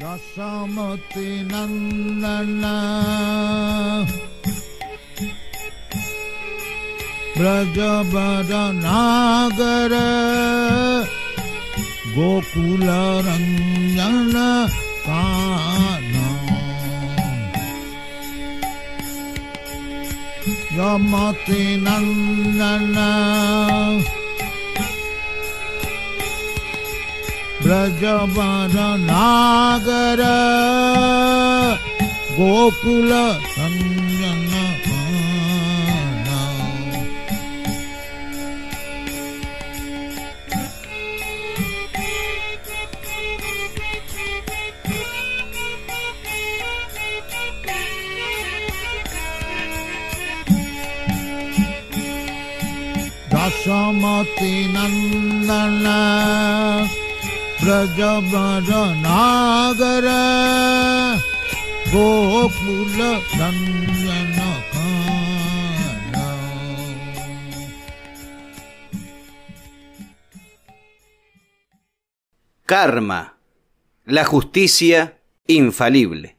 दशमति नन्दन प्रजवदनागर गोकुलरञ्जन का दिनन्दन ब्रजवर नागर गोपुलचन्दन दशमति नन्दना Karma, la justicia infalible.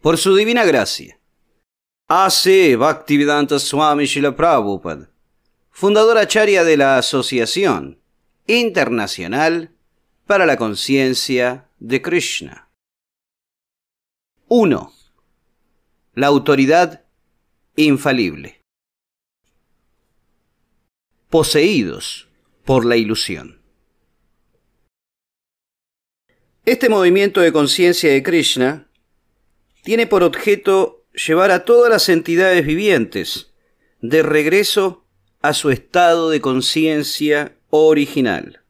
Por su divina gracia. A.C. Bhaktivedanta Swami Shila Prabhupada, fundadora charia de la Asociación Internacional para la conciencia de Krishna. 1. La autoridad infalible. Poseídos por la ilusión. Este movimiento de conciencia de Krishna tiene por objeto llevar a todas las entidades vivientes de regreso a su estado de conciencia original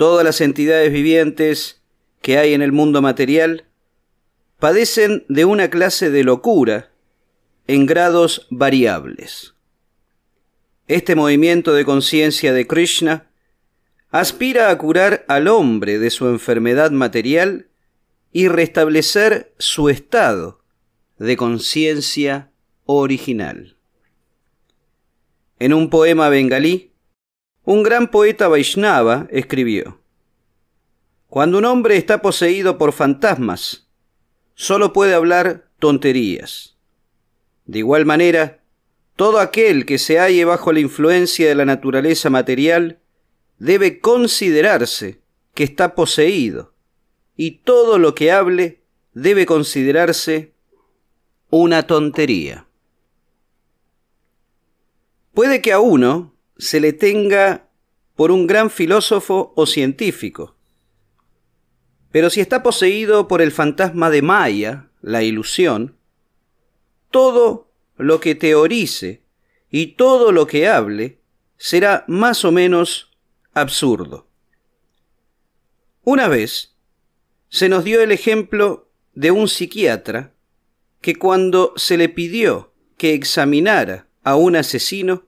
todas las entidades vivientes que hay en el mundo material padecen de una clase de locura en grados variables. Este movimiento de conciencia de Krishna aspira a curar al hombre de su enfermedad material y restablecer su estado de conciencia original. En un poema bengalí, un gran poeta Vaishnava escribió, cuando un hombre está poseído por fantasmas, solo puede hablar tonterías. De igual manera, todo aquel que se halle bajo la influencia de la naturaleza material debe considerarse que está poseído, y todo lo que hable debe considerarse una tontería. Puede que a uno se le tenga por un gran filósofo o científico, pero si está poseído por el fantasma de Maya, la ilusión, todo lo que teorice y todo lo que hable será más o menos absurdo. Una vez se nos dio el ejemplo de un psiquiatra que cuando se le pidió que examinara a un asesino,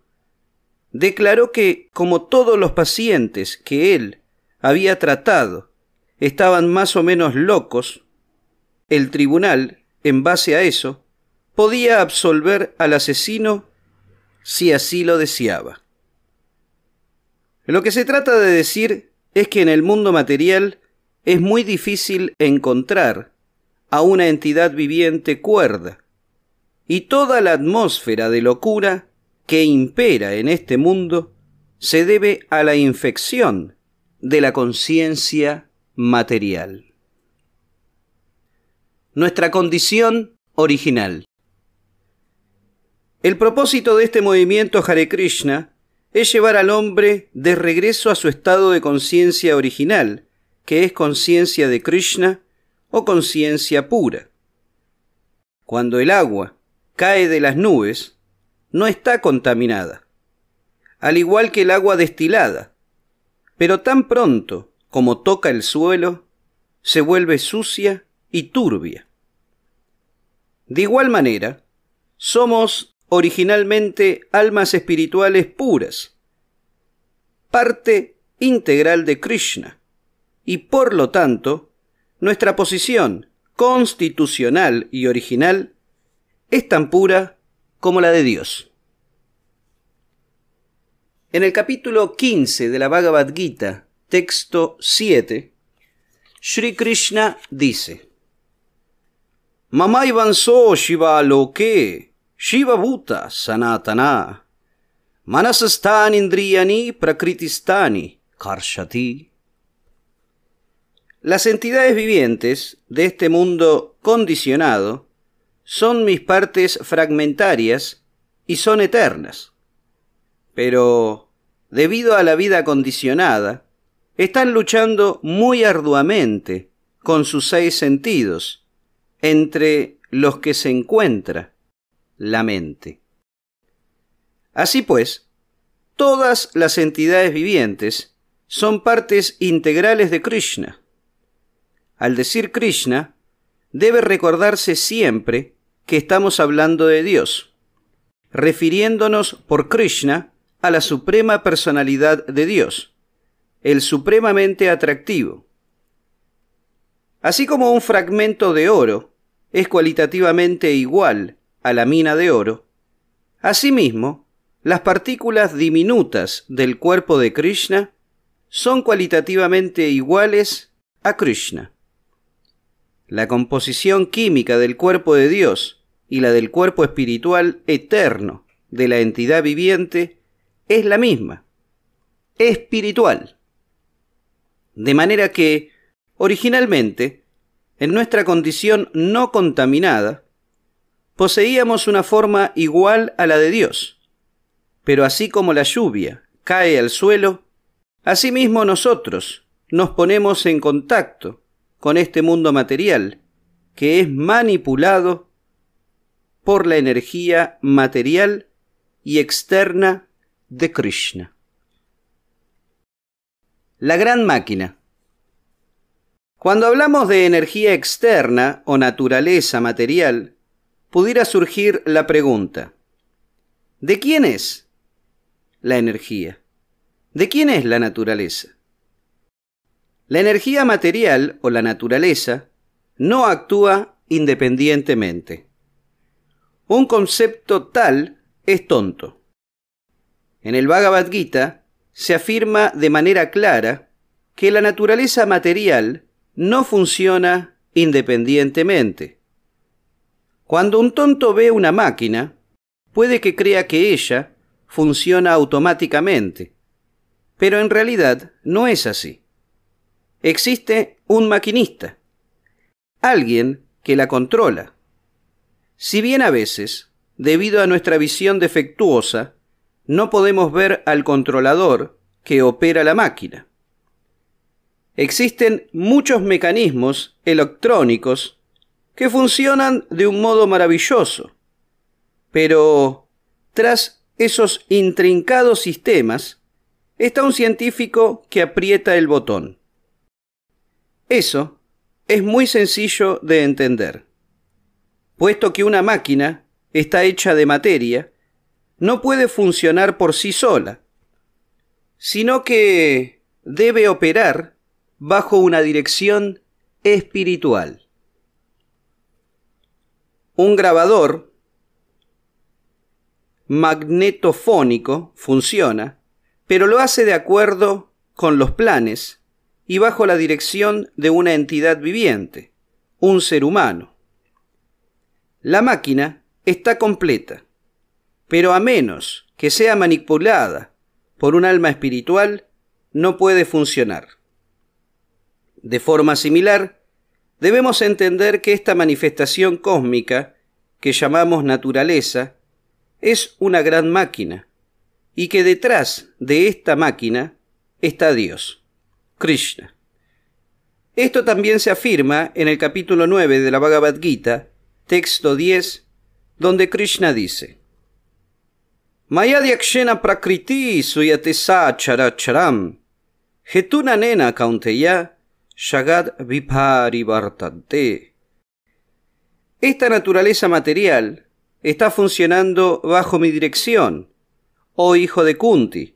declaró que, como todos los pacientes que él había tratado estaban más o menos locos, el tribunal, en base a eso, podía absolver al asesino si así lo deseaba. Lo que se trata de decir es que en el mundo material es muy difícil encontrar a una entidad viviente cuerda, y toda la atmósfera de locura que impera en este mundo se debe a la infección de la conciencia material. Nuestra condición original. El propósito de este movimiento Hare Krishna es llevar al hombre de regreso a su estado de conciencia original, que es conciencia de Krishna o conciencia pura. Cuando el agua cae de las nubes, no está contaminada, al igual que el agua destilada, pero tan pronto como toca el suelo, se vuelve sucia y turbia. De igual manera, somos originalmente almas espirituales puras, parte integral de Krishna, y por lo tanto, nuestra posición constitucional y original es tan pura como la de Dios. En el capítulo 15 de la Bhagavad Gita, texto 7, Sri Krishna dice, Mamai Vanso Shiva Loke, Shiva Sanatana, Indriyani Prakritistani Karshati. Las entidades vivientes de este mundo condicionado son mis partes fragmentarias y son eternas. Pero, debido a la vida condicionada, están luchando muy arduamente con sus seis sentidos, entre los que se encuentra la mente. Así pues, todas las entidades vivientes son partes integrales de Krishna. Al decir Krishna, debe recordarse siempre que estamos hablando de Dios, refiriéndonos por Krishna a la Suprema Personalidad de Dios el supremamente atractivo. Así como un fragmento de oro es cualitativamente igual a la mina de oro, asimismo, las partículas diminutas del cuerpo de Krishna son cualitativamente iguales a Krishna. La composición química del cuerpo de Dios y la del cuerpo espiritual eterno de la entidad viviente es la misma, espiritual. De manera que, originalmente, en nuestra condición no contaminada, poseíamos una forma igual a la de Dios. Pero así como la lluvia cae al suelo, asimismo nosotros nos ponemos en contacto con este mundo material que es manipulado por la energía material y externa de Krishna. La gran máquina. Cuando hablamos de energía externa o naturaleza material, pudiera surgir la pregunta, ¿de quién es la energía? ¿De quién es la naturaleza? La energía material o la naturaleza no actúa independientemente. Un concepto tal es tonto. En el Bhagavad Gita, se afirma de manera clara que la naturaleza material no funciona independientemente. Cuando un tonto ve una máquina, puede que crea que ella funciona automáticamente, pero en realidad no es así. Existe un maquinista, alguien que la controla. Si bien a veces, debido a nuestra visión defectuosa, no podemos ver al controlador que opera la máquina. Existen muchos mecanismos electrónicos que funcionan de un modo maravilloso, pero tras esos intrincados sistemas está un científico que aprieta el botón. Eso es muy sencillo de entender. Puesto que una máquina está hecha de materia, no puede funcionar por sí sola, sino que debe operar bajo una dirección espiritual. Un grabador magnetofónico funciona, pero lo hace de acuerdo con los planes y bajo la dirección de una entidad viviente, un ser humano. La máquina está completa, pero a menos que sea manipulada por un alma espiritual, no puede funcionar. De forma similar, debemos entender que esta manifestación cósmica, que llamamos naturaleza, es una gran máquina, y que detrás de esta máquina está Dios, Krishna. Esto también se afirma en el capítulo 9 de la Bhagavad Gita, texto 10, donde Krishna dice, diakshena prakriti suyatesa characharam. Getuna nena kaunteya shagat vipari bartante. Esta naturaleza material está funcionando bajo mi dirección, oh hijo de Kunti,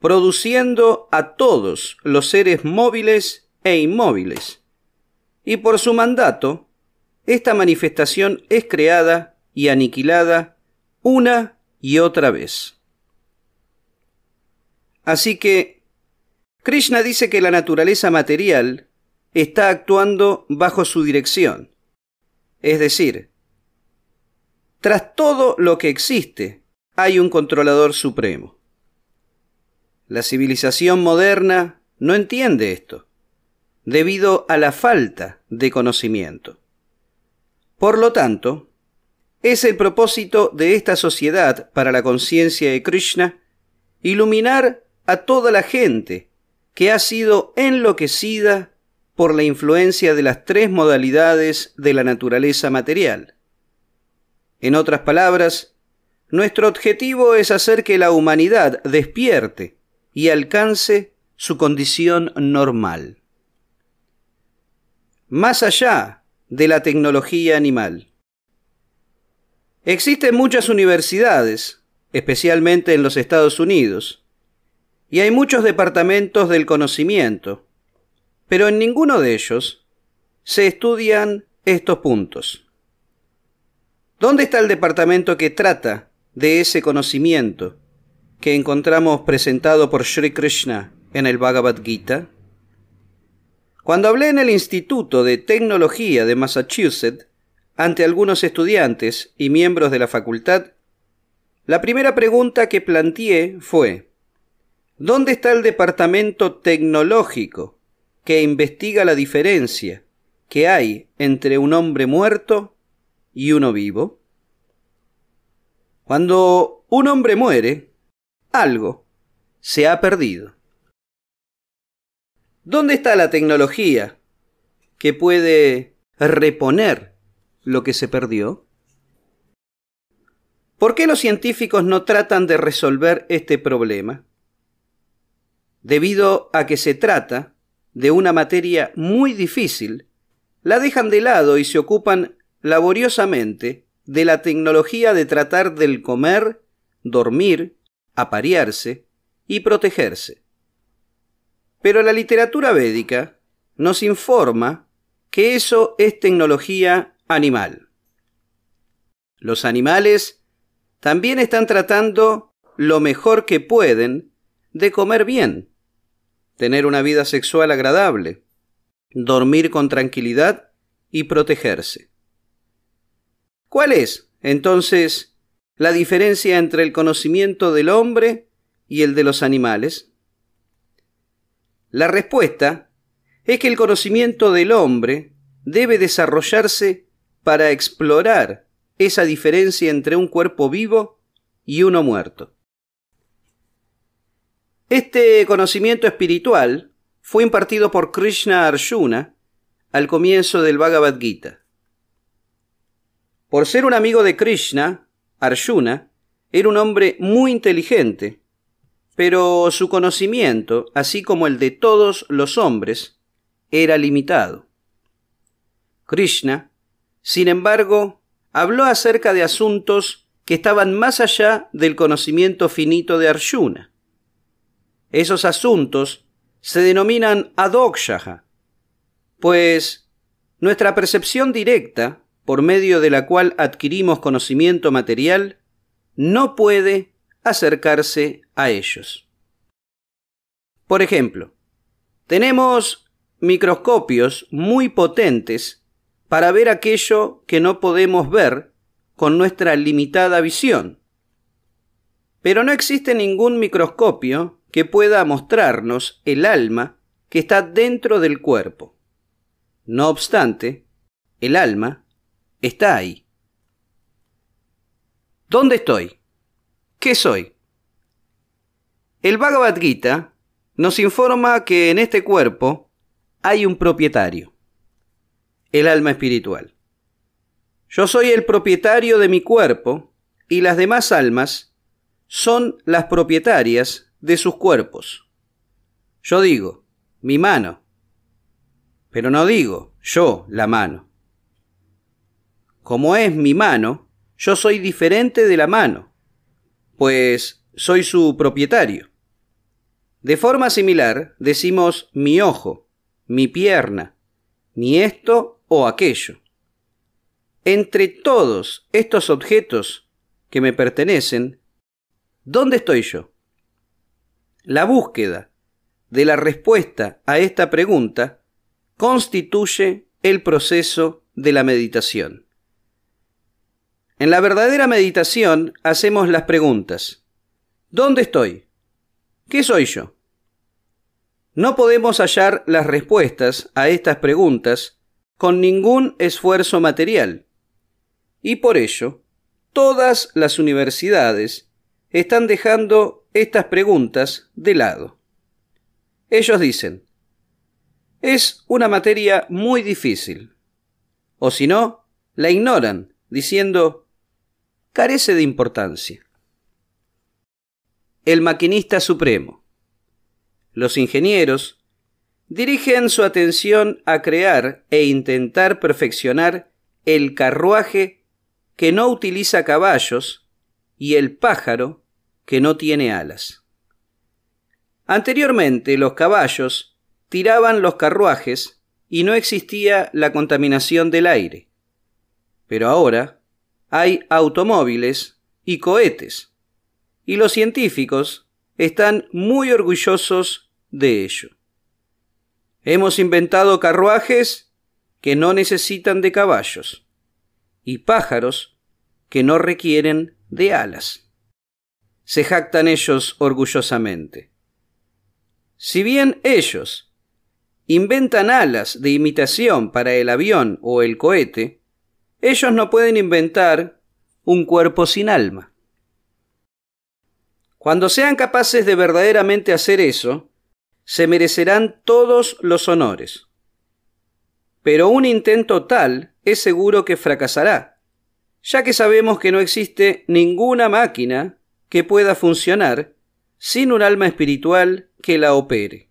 produciendo a todos los seres móviles e inmóviles. Y por su mandato, esta manifestación es creada y aniquilada una y otra vez. Así que Krishna dice que la naturaleza material está actuando bajo su dirección. Es decir, tras todo lo que existe hay un controlador supremo. La civilización moderna no entiende esto, debido a la falta de conocimiento. Por lo tanto, es el propósito de esta sociedad para la conciencia de Krishna iluminar a toda la gente que ha sido enloquecida por la influencia de las tres modalidades de la naturaleza material. En otras palabras, nuestro objetivo es hacer que la humanidad despierte y alcance su condición normal. Más allá de la tecnología animal, Existen muchas universidades, especialmente en los Estados Unidos, y hay muchos departamentos del conocimiento, pero en ninguno de ellos se estudian estos puntos. ¿Dónde está el departamento que trata de ese conocimiento que encontramos presentado por Sri Krishna en el Bhagavad Gita? Cuando hablé en el Instituto de Tecnología de Massachusetts, ante algunos estudiantes y miembros de la facultad, la primera pregunta que planteé fue, ¿dónde está el departamento tecnológico que investiga la diferencia que hay entre un hombre muerto y uno vivo? Cuando un hombre muere, algo se ha perdido. ¿Dónde está la tecnología que puede reponer lo que se perdió? ¿Por qué los científicos no tratan de resolver este problema? Debido a que se trata de una materia muy difícil, la dejan de lado y se ocupan laboriosamente de la tecnología de tratar del comer, dormir, aparearse y protegerse. Pero la literatura védica nos informa que eso es tecnología animal. Los animales también están tratando lo mejor que pueden de comer bien, tener una vida sexual agradable, dormir con tranquilidad y protegerse. ¿Cuál es, entonces, la diferencia entre el conocimiento del hombre y el de los animales? La respuesta es que el conocimiento del hombre debe desarrollarse para explorar esa diferencia entre un cuerpo vivo y uno muerto. Este conocimiento espiritual fue impartido por Krishna Arjuna al comienzo del Bhagavad Gita. Por ser un amigo de Krishna, Arjuna era un hombre muy inteligente, pero su conocimiento, así como el de todos los hombres, era limitado. Krishna sin embargo, habló acerca de asuntos que estaban más allá del conocimiento finito de Arjuna. Esos asuntos se denominan adokshaha, pues nuestra percepción directa, por medio de la cual adquirimos conocimiento material, no puede acercarse a ellos. Por ejemplo, tenemos microscopios muy potentes para ver aquello que no podemos ver con nuestra limitada visión. Pero no existe ningún microscopio que pueda mostrarnos el alma que está dentro del cuerpo. No obstante, el alma está ahí. ¿Dónde estoy? ¿Qué soy? El Bhagavad Gita nos informa que en este cuerpo hay un propietario el alma espiritual. Yo soy el propietario de mi cuerpo y las demás almas son las propietarias de sus cuerpos. Yo digo, mi mano, pero no digo yo la mano. Como es mi mano, yo soy diferente de la mano, pues soy su propietario. De forma similar, decimos mi ojo, mi pierna, ni esto o aquello. Entre todos estos objetos que me pertenecen, ¿dónde estoy yo? La búsqueda de la respuesta a esta pregunta constituye el proceso de la meditación. En la verdadera meditación hacemos las preguntas. ¿Dónde estoy? ¿Qué soy yo? No podemos hallar las respuestas a estas preguntas con ningún esfuerzo material. Y por ello, todas las universidades están dejando estas preguntas de lado. Ellos dicen, es una materia muy difícil. O si no, la ignoran, diciendo, carece de importancia. El maquinista supremo. Los ingenieros dirigen su atención a crear e intentar perfeccionar el carruaje que no utiliza caballos y el pájaro que no tiene alas. Anteriormente los caballos tiraban los carruajes y no existía la contaminación del aire. Pero ahora hay automóviles y cohetes, y los científicos están muy orgullosos de ello. Hemos inventado carruajes que no necesitan de caballos y pájaros que no requieren de alas. Se jactan ellos orgullosamente. Si bien ellos inventan alas de imitación para el avión o el cohete, ellos no pueden inventar un cuerpo sin alma. Cuando sean capaces de verdaderamente hacer eso, se merecerán todos los honores. Pero un intento tal es seguro que fracasará, ya que sabemos que no existe ninguna máquina que pueda funcionar sin un alma espiritual que la opere.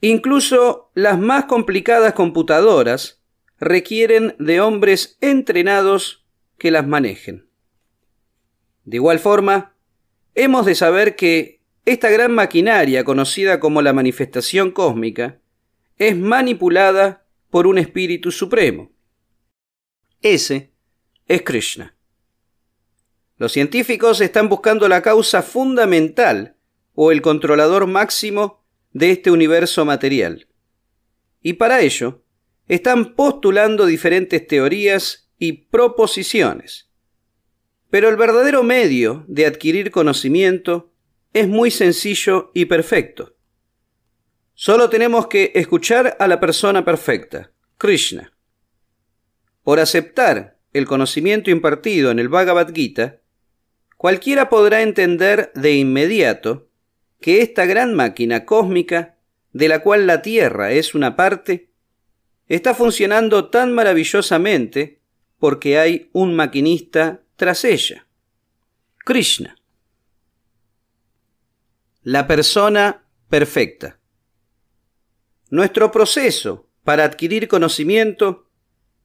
Incluso las más complicadas computadoras requieren de hombres entrenados que las manejen. De igual forma, hemos de saber que esta gran maquinaria, conocida como la manifestación cósmica, es manipulada por un espíritu supremo. Ese es Krishna. Los científicos están buscando la causa fundamental o el controlador máximo de este universo material. Y para ello, están postulando diferentes teorías y proposiciones. Pero el verdadero medio de adquirir conocimiento es muy sencillo y perfecto. Solo tenemos que escuchar a la persona perfecta, Krishna. Por aceptar el conocimiento impartido en el Bhagavad Gita, cualquiera podrá entender de inmediato que esta gran máquina cósmica, de la cual la Tierra es una parte, está funcionando tan maravillosamente porque hay un maquinista tras ella, Krishna la persona perfecta. Nuestro proceso para adquirir conocimiento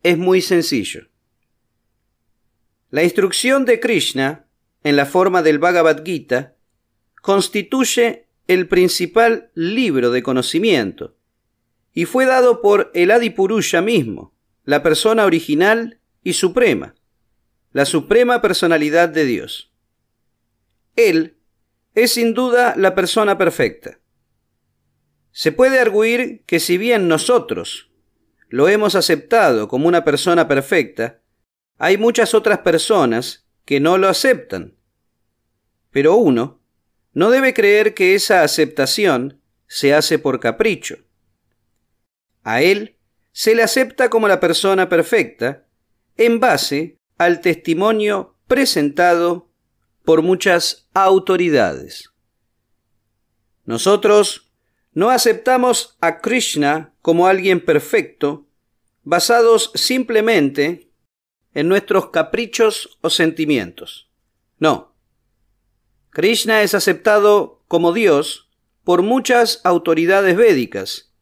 es muy sencillo. La instrucción de Krishna, en la forma del Bhagavad Gita, constituye el principal libro de conocimiento y fue dado por el Adipurusha mismo, la persona original y suprema, la suprema personalidad de Dios. Él es sin duda la persona perfecta. Se puede arguir que si bien nosotros lo hemos aceptado como una persona perfecta, hay muchas otras personas que no lo aceptan. Pero uno no debe creer que esa aceptación se hace por capricho. A él se le acepta como la persona perfecta en base al testimonio presentado por muchas autoridades. Nosotros no aceptamos a Krishna como alguien perfecto, basados simplemente en nuestros caprichos o sentimientos. No. Krishna es aceptado como Dios por muchas autoridades védicas,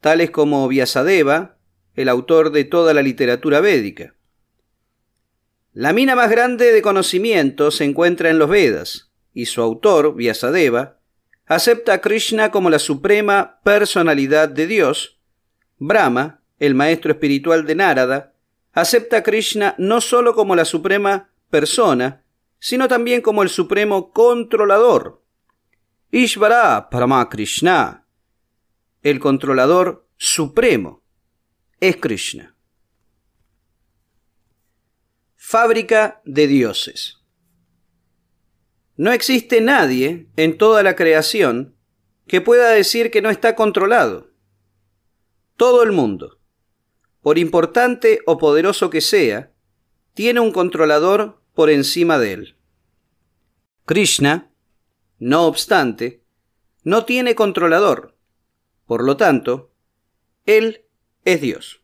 tales como Vyasadeva, el autor de toda la literatura védica. La mina más grande de conocimiento se encuentra en los Vedas, y su autor, Vyasadeva, acepta a Krishna como la suprema personalidad de Dios. Brahma, el maestro espiritual de Narada, acepta a Krishna no solo como la suprema persona, sino también como el supremo controlador. Ishvara Krishna, el controlador supremo, es Krishna. Fábrica de dioses. No existe nadie en toda la creación que pueda decir que no está controlado. Todo el mundo, por importante o poderoso que sea, tiene un controlador por encima de él. Krishna, no obstante, no tiene controlador. Por lo tanto, él es Dios.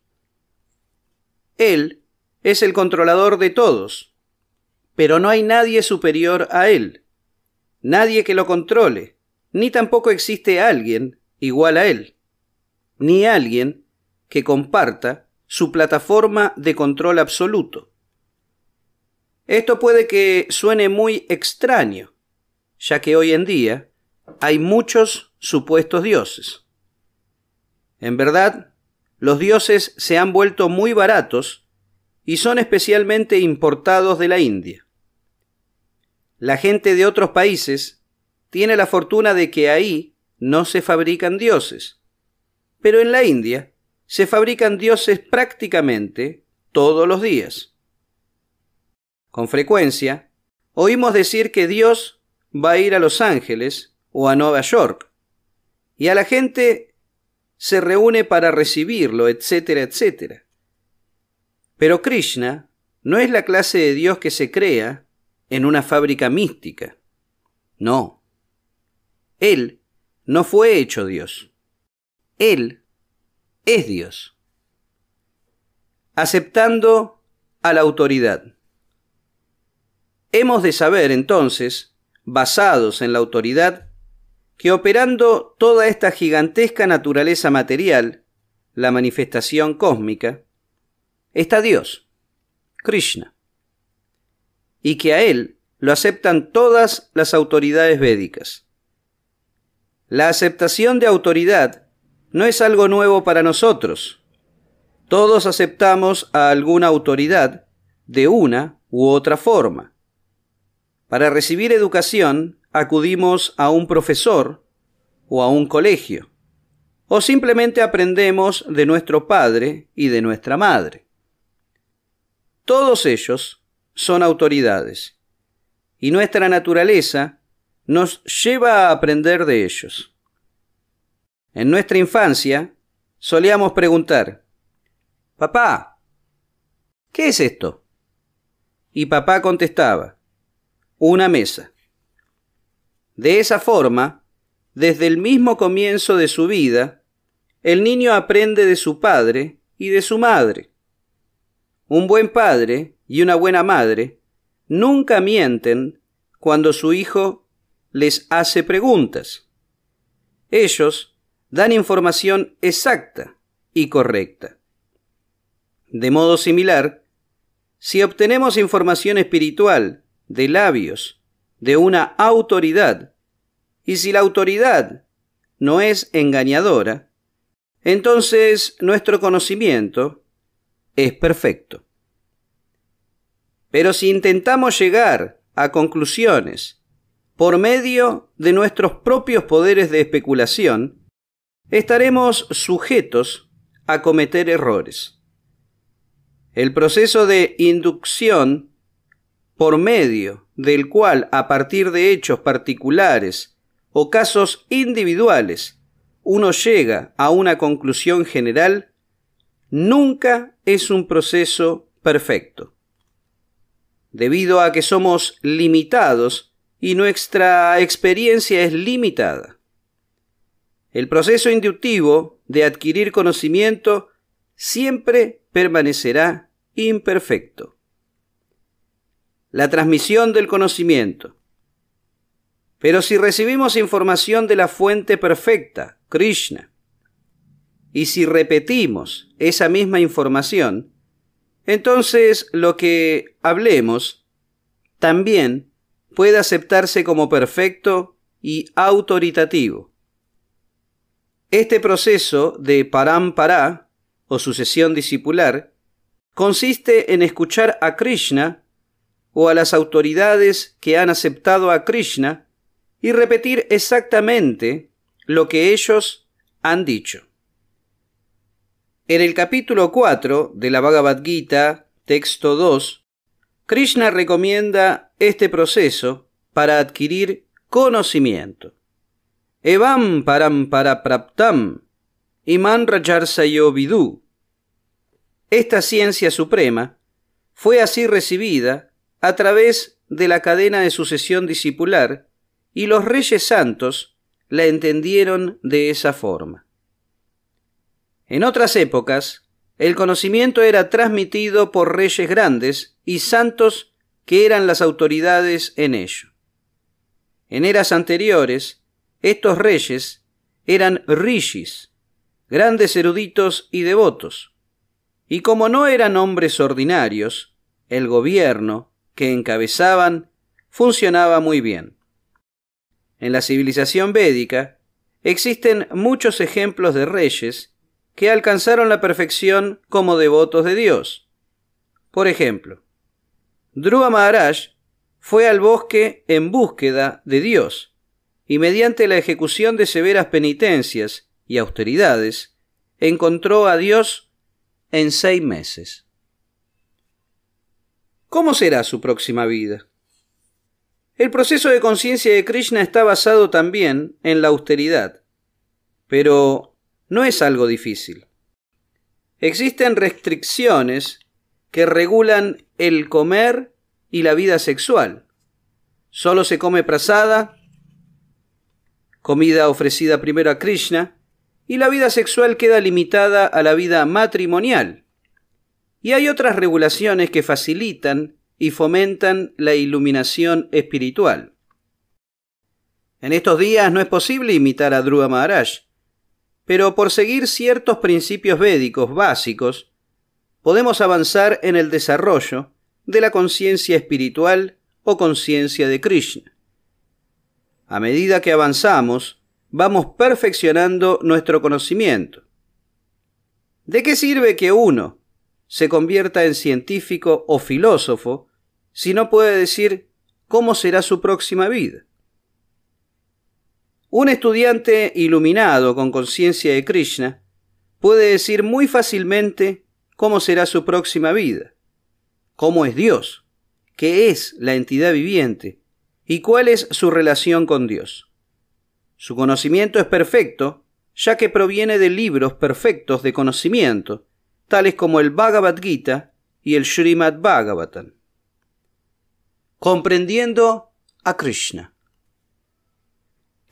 Él es el controlador de todos, pero no hay nadie superior a Él, nadie que lo controle, ni tampoco existe alguien igual a Él, ni alguien que comparta su plataforma de control absoluto. Esto puede que suene muy extraño, ya que hoy en día hay muchos supuestos dioses. En verdad, los dioses se han vuelto muy baratos y son especialmente importados de la India. La gente de otros países tiene la fortuna de que ahí no se fabrican dioses, pero en la India se fabrican dioses prácticamente todos los días. Con frecuencia, oímos decir que Dios va a ir a Los Ángeles o a Nueva York, y a la gente se reúne para recibirlo, etcétera, etcétera. Pero Krishna no es la clase de Dios que se crea en una fábrica mística. No. Él no fue hecho Dios. Él es Dios. Aceptando a la autoridad. Hemos de saber entonces, basados en la autoridad, que operando toda esta gigantesca naturaleza material, la manifestación cósmica, está Dios, Krishna, y que a él lo aceptan todas las autoridades védicas. La aceptación de autoridad no es algo nuevo para nosotros. Todos aceptamos a alguna autoridad de una u otra forma. Para recibir educación acudimos a un profesor o a un colegio, o simplemente aprendemos de nuestro padre y de nuestra madre. Todos ellos son autoridades y nuestra naturaleza nos lleva a aprender de ellos. En nuestra infancia solíamos preguntar, Papá, ¿qué es esto? Y papá contestaba, una mesa. De esa forma, desde el mismo comienzo de su vida, el niño aprende de su padre y de su madre, un buen padre y una buena madre nunca mienten cuando su hijo les hace preguntas. Ellos dan información exacta y correcta. De modo similar, si obtenemos información espiritual de labios de una autoridad, y si la autoridad no es engañadora, entonces nuestro conocimiento es perfecto. Pero si intentamos llegar a conclusiones por medio de nuestros propios poderes de especulación, estaremos sujetos a cometer errores. El proceso de inducción por medio del cual a partir de hechos particulares o casos individuales uno llega a una conclusión general nunca es un proceso perfecto. Debido a que somos limitados y nuestra experiencia es limitada. El proceso inductivo de adquirir conocimiento siempre permanecerá imperfecto. La transmisión del conocimiento. Pero si recibimos información de la fuente perfecta, Krishna, y si repetimos esa misma información, entonces lo que hablemos también puede aceptarse como perfecto y autoritativo. Este proceso de para o sucesión discipular consiste en escuchar a Krishna o a las autoridades que han aceptado a Krishna y repetir exactamente lo que ellos han dicho. En el capítulo 4 de la Bhagavad Gita, texto 2, Krishna recomienda este proceso para adquirir conocimiento. Evam param para praptam iman vidu. Esta ciencia suprema fue así recibida a través de la cadena de sucesión discipular y los reyes santos la entendieron de esa forma. En otras épocas, el conocimiento era transmitido por reyes grandes y santos que eran las autoridades en ello. En eras anteriores, estos reyes eran rishis, grandes eruditos y devotos. Y como no eran hombres ordinarios, el gobierno que encabezaban funcionaba muy bien. En la civilización védica existen muchos ejemplos de reyes que alcanzaron la perfección como devotos de Dios. Por ejemplo, Dhruva Maharaj fue al bosque en búsqueda de Dios, y mediante la ejecución de severas penitencias y austeridades, encontró a Dios en seis meses. ¿Cómo será su próxima vida? El proceso de conciencia de Krishna está basado también en la austeridad, pero no es algo difícil. Existen restricciones que regulan el comer y la vida sexual. Solo se come prasada, comida ofrecida primero a Krishna, y la vida sexual queda limitada a la vida matrimonial. Y hay otras regulaciones que facilitan y fomentan la iluminación espiritual. En estos días no es posible imitar a Dhruva Maharaj, pero por seguir ciertos principios védicos básicos, podemos avanzar en el desarrollo de la conciencia espiritual o conciencia de Krishna. A medida que avanzamos, vamos perfeccionando nuestro conocimiento. ¿De qué sirve que uno se convierta en científico o filósofo si no puede decir cómo será su próxima vida? Un estudiante iluminado con conciencia de Krishna puede decir muy fácilmente cómo será su próxima vida, cómo es Dios, qué es la entidad viviente y cuál es su relación con Dios. Su conocimiento es perfecto, ya que proviene de libros perfectos de conocimiento, tales como el Bhagavad Gita y el Srimad Bhagavatam. Comprendiendo a Krishna.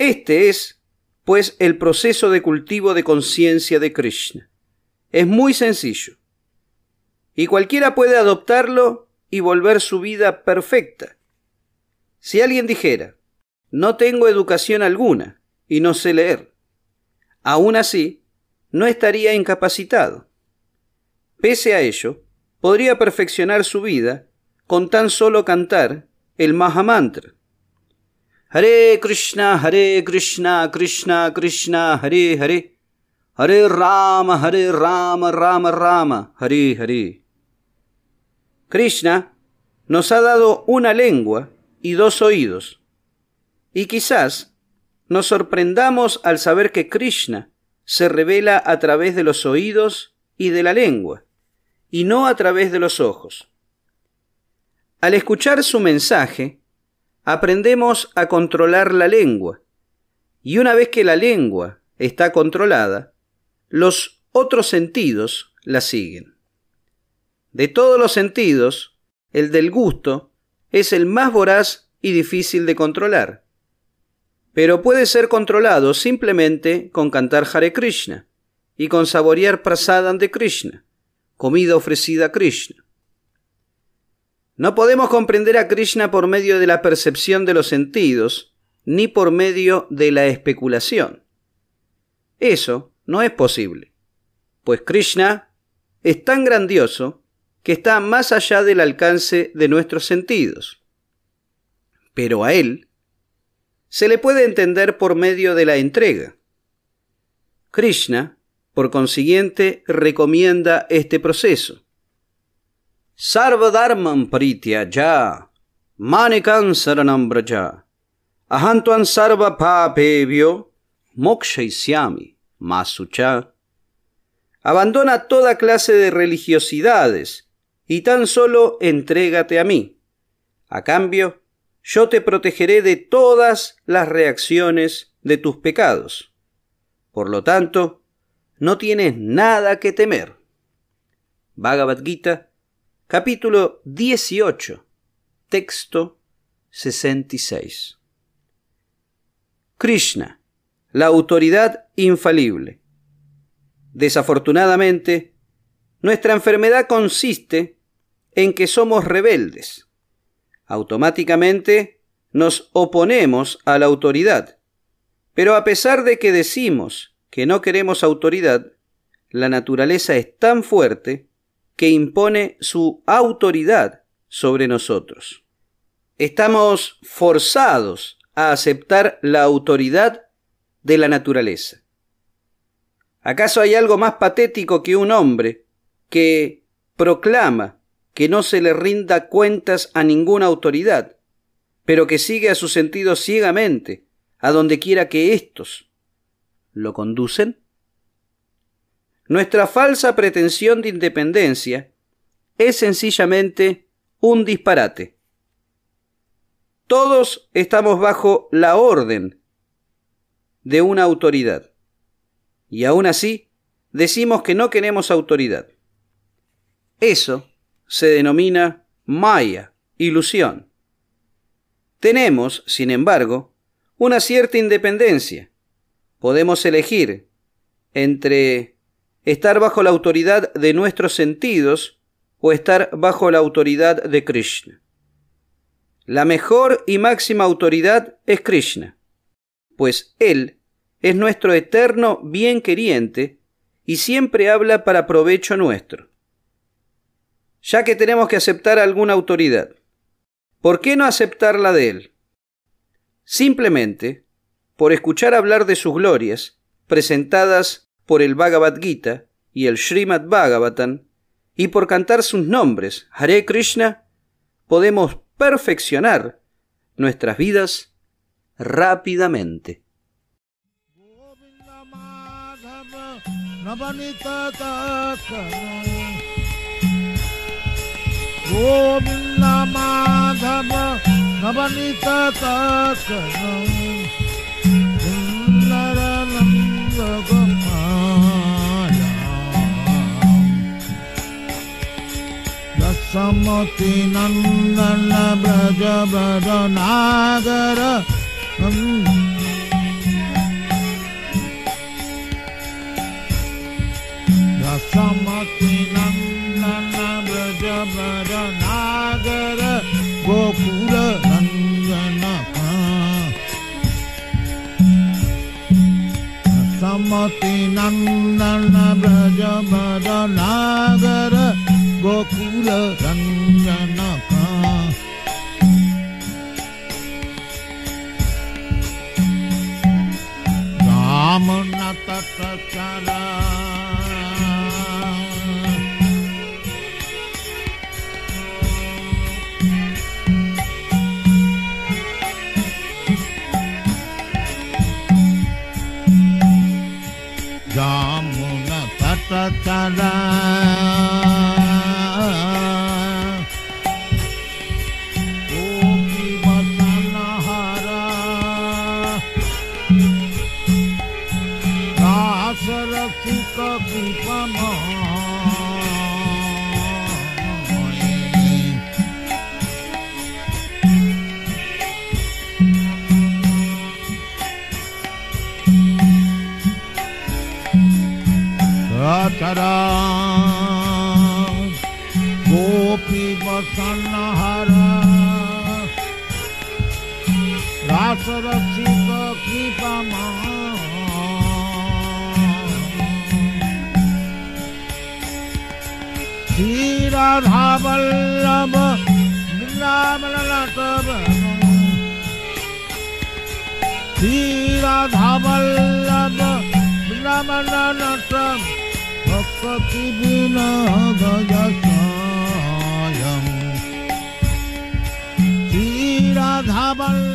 Este es, pues, el proceso de cultivo de conciencia de Krishna. Es muy sencillo. Y cualquiera puede adoptarlo y volver su vida perfecta. Si alguien dijera, no tengo educación alguna y no sé leer, aún así, no estaría incapacitado. Pese a ello, podría perfeccionar su vida con tan solo cantar el Mahamantra Hare Krishna, Hare Krishna, Krishna Krishna, Hare Hare, Hare Rama, Hare Rama, Rama Rama, Hare Hare. Krishna nos ha dado una lengua y dos oídos, y quizás nos sorprendamos al saber que Krishna se revela a través de los oídos y de la lengua, y no a través de los ojos. Al escuchar su mensaje, aprendemos a controlar la lengua. Y una vez que la lengua está controlada, los otros sentidos la siguen. De todos los sentidos, el del gusto es el más voraz y difícil de controlar. Pero puede ser controlado simplemente con cantar Hare Krishna y con saborear Prasadan de Krishna, comida ofrecida a Krishna. No podemos comprender a Krishna por medio de la percepción de los sentidos, ni por medio de la especulación. Eso no es posible, pues Krishna es tan grandioso que está más allá del alcance de nuestros sentidos. Pero a él se le puede entender por medio de la entrega. Krishna, por consiguiente, recomienda este proceso. Sarvadarman ja, Manikam Saranam Braja Ahantuan Sarva Papebhyo siami Masucha Abandona toda clase de religiosidades y tan solo entrégate a mí. A cambio, yo te protegeré de todas las reacciones de tus pecados. Por lo tanto, no tienes nada que temer. Bhagavad capítulo 18, texto 66. Krishna, la autoridad infalible. Desafortunadamente, nuestra enfermedad consiste en que somos rebeldes. Automáticamente nos oponemos a la autoridad. Pero a pesar de que decimos que no queremos autoridad, la naturaleza es tan fuerte que impone su autoridad sobre nosotros. Estamos forzados a aceptar la autoridad de la naturaleza. ¿Acaso hay algo más patético que un hombre que proclama que no se le rinda cuentas a ninguna autoridad, pero que sigue a su sentido ciegamente, a donde quiera que éstos lo conducen? Nuestra falsa pretensión de independencia es sencillamente un disparate. Todos estamos bajo la orden de una autoridad. Y aún así, decimos que no queremos autoridad. Eso se denomina maya, ilusión. Tenemos, sin embargo, una cierta independencia. Podemos elegir entre estar bajo la autoridad de nuestros sentidos o estar bajo la autoridad de Krishna. La mejor y máxima autoridad es Krishna, pues Él es nuestro eterno bien queriente y siempre habla para provecho nuestro. Ya que tenemos que aceptar alguna autoridad, ¿por qué no aceptar la de Él? Simplemente por escuchar hablar de sus glorias presentadas por el Bhagavad Gita y el Srimad Bhagavatam, y por cantar sus nombres, Hare Krishna, podemos perfeccionar nuestras vidas rápidamente. समति नंदन ब्रज बर नागर हम्म। समति नंदन ब्रज बर नागर गोकुल नंदन हाँ। समति नंदन ब्रज बर नागर ಗೋಕುಲ ರಂಗನ ರಾಮನ ತಟಚರ ರಾಮನ ತಟಚರ गोपी बसन हर रास रक्षित कृपा महा श्रीराधावल्लभ वृन्दावनलतव श्रीराधावल्लभ वृन्दावनलतव भक्तिविन भजसायम् श्रीराधावल्लभ